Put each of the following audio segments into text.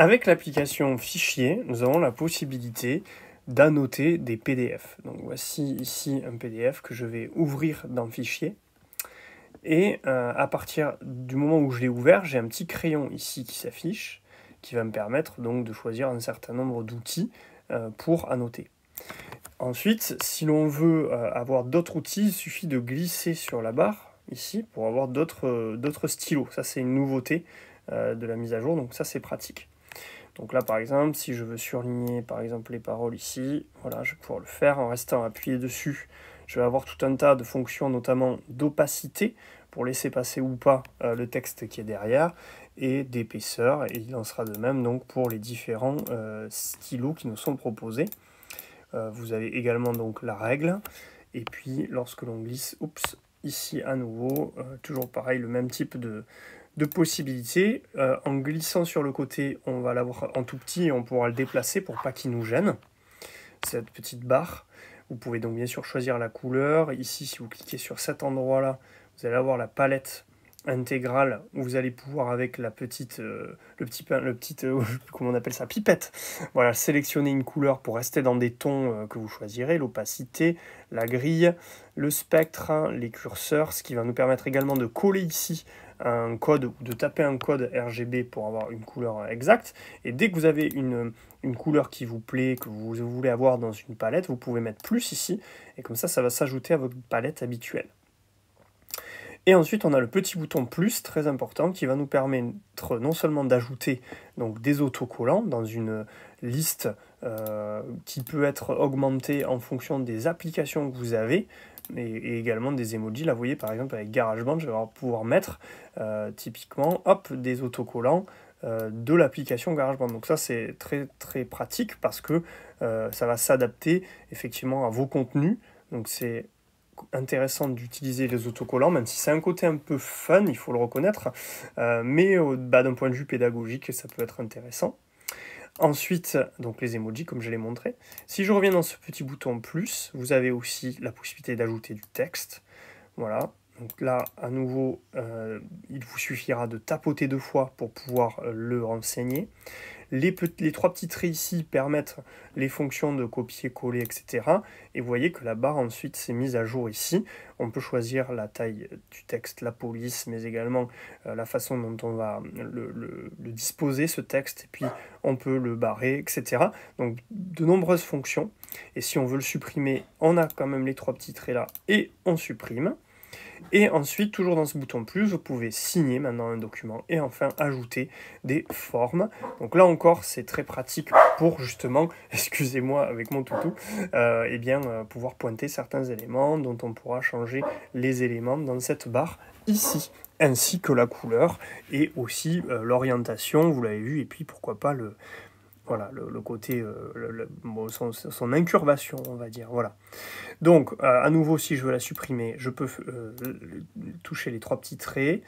Avec l'application Fichier, nous avons la possibilité d'annoter des PDF. Donc voici ici un PDF que je vais ouvrir dans Fichier. Et euh, à partir du moment où je l'ai ouvert, j'ai un petit crayon ici qui s'affiche, qui va me permettre donc de choisir un certain nombre d'outils euh, pour annoter. Ensuite, si l'on veut euh, avoir d'autres outils, il suffit de glisser sur la barre, ici, pour avoir d'autres stylos. Ça, c'est une nouveauté de la mise à jour, donc ça, c'est pratique. Donc là, par exemple, si je veux surligner, par exemple, les paroles ici, voilà, je vais pouvoir le faire en restant appuyé dessus. Je vais avoir tout un tas de fonctions, notamment d'opacité, pour laisser passer ou pas euh, le texte qui est derrière, et d'épaisseur, et il en sera de même donc pour les différents euh, stylos qui nous sont proposés. Euh, vous avez également donc la règle, et puis lorsque l'on glisse, oups, ici à nouveau, toujours pareil, le même type de, de possibilités. Euh, en glissant sur le côté, on va l'avoir en tout petit et on pourra le déplacer pour pas qu'il nous gêne. Cette petite barre. Vous pouvez donc bien sûr choisir la couleur. Ici, si vous cliquez sur cet endroit-là, vous allez avoir la palette intégrale où vous allez pouvoir avec la petite euh, le petit le petit euh, comment on appelle ça pipette voilà sélectionner une couleur pour rester dans des tons que vous choisirez l'opacité la grille le spectre hein, les curseurs ce qui va nous permettre également de coller ici un code ou de taper un code RGB pour avoir une couleur euh, exacte. Et dès que vous avez une, euh, une couleur qui vous plaît, que vous voulez avoir dans une palette, vous pouvez mettre plus ici. Et comme ça, ça va s'ajouter à votre palette habituelle. Et ensuite, on a le petit bouton plus, très important, qui va nous permettre non seulement d'ajouter donc des autocollants dans une euh, liste euh, qui peut être augmenté en fonction des applications que vous avez et, également des emojis. Là, vous voyez, par exemple, avec GarageBand, je vais pouvoir mettre euh, typiquement hop, des autocollants euh, de l'application GarageBand. Donc ça, c'est très, très pratique parce que ça va s'adapter effectivement à vos contenus. Donc c'est intéressant d'utiliser les autocollants, même si c'est un côté un peu fun, il faut le reconnaître, mais bah, d'un point de vue pédagogique, ça peut être intéressant. Ensuite, donc les emojis, comme je l'ai montré. Si je reviens dans ce petit bouton plus, vous avez aussi la possibilité d'ajouter du texte. Voilà. Donc là, à nouveau, euh, il vous suffira de tapoter deux fois pour pouvoir euh, le renseigner. Les, trois petits traits ici permettent les fonctions de copier, coller, etc. Et vous voyez que la barre ensuite s'est mise à jour ici. On peut choisir la taille du texte, la police, mais également euh, la façon dont on va le disposer ce texte. Et puis on peut le barrer, etc. Donc de nombreuses fonctions. Et si on veut le supprimer, on a quand même les trois petits traits là et on supprime. Et ensuite, toujours dans ce bouton plus, vous pouvez signer maintenant un document et enfin ajouter des formes. Donc là encore, c'est très pratique pour justement, excusez-moi avec mon toutou, euh, eh bien, euh, pouvoir pointer certains éléments dont on pourra changer les éléments dans cette barre ici ainsi que la couleur et aussi euh, l'orientation, vous l'avez vu, et puis pourquoi pas le, voilà, le, côté, euh, son, incurvation, on va dire. Voilà. Donc, euh, à nouveau, si je veux la supprimer, je peux euh, toucher les trois petits traits.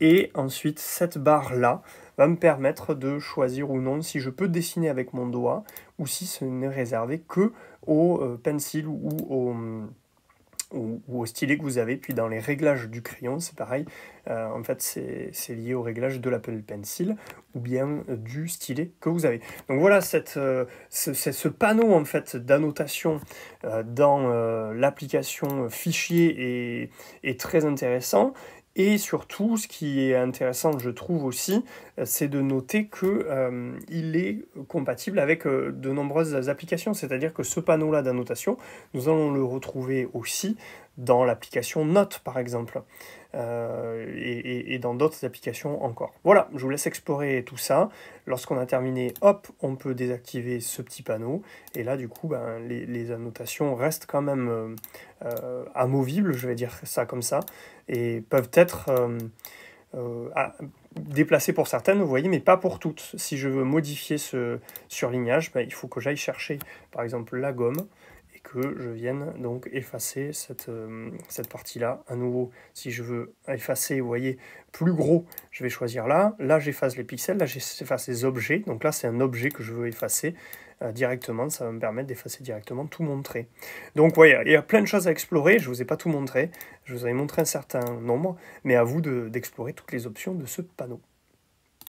Et ensuite, cette barre-là va me permettre de choisir ou non si je peux dessiner avec mon doigt ou si ce n'est réservé que au pencil ou au hum, ou, au stylet que vous avez. Puis dans les réglages du crayon, c'est pareil. Euh, en fait, c'est lié au réglage de l'Apple Pencil ou bien euh, du stylet que vous avez. Donc voilà, cette, euh, ce, panneau en fait d'annotation dans l'application fichier est, est, très intéressant. Et surtout, ce qui est intéressant, je trouve aussi, euh, c'est de noter qu'il euh, est compatible avec euh, de nombreuses applications. C'est-à-dire que ce panneau-là d'annotation, nous allons le retrouver aussi dans l'application Note, par exemple. Euh, et, dans d'autres applications encore. Voilà, je vous laisse explorer tout ça. Lorsqu'on a terminé, hop, on peut désactiver ce petit panneau. Et là, du coup, ben, les, annotations restent quand même euh, euh, amovibles, je vais dire ça comme ça, et peuvent être... déplacées pour certaines, vous voyez, mais pas pour toutes. Si je veux modifier ce surlignage, ben, il faut que j'aille chercher, par exemple, la gomme, que je vienne donc effacer cette, euh, cette partie-là. À nouveau, si je veux effacer, vous voyez, plus gros, je vais choisir là. Là, j'efface les pixels, là, j'efface les objets. Donc là, c'est un objet que je veux effacer euh, directement. Ça va me permettre d'effacer directement tout mon trait. Donc, vous voyez, il y a plein de choses à explorer. Je ne vous ai pas tout montré. Je vous avais montré un certain nombre, mais à vous d'explorer toutes les options de ce panneau.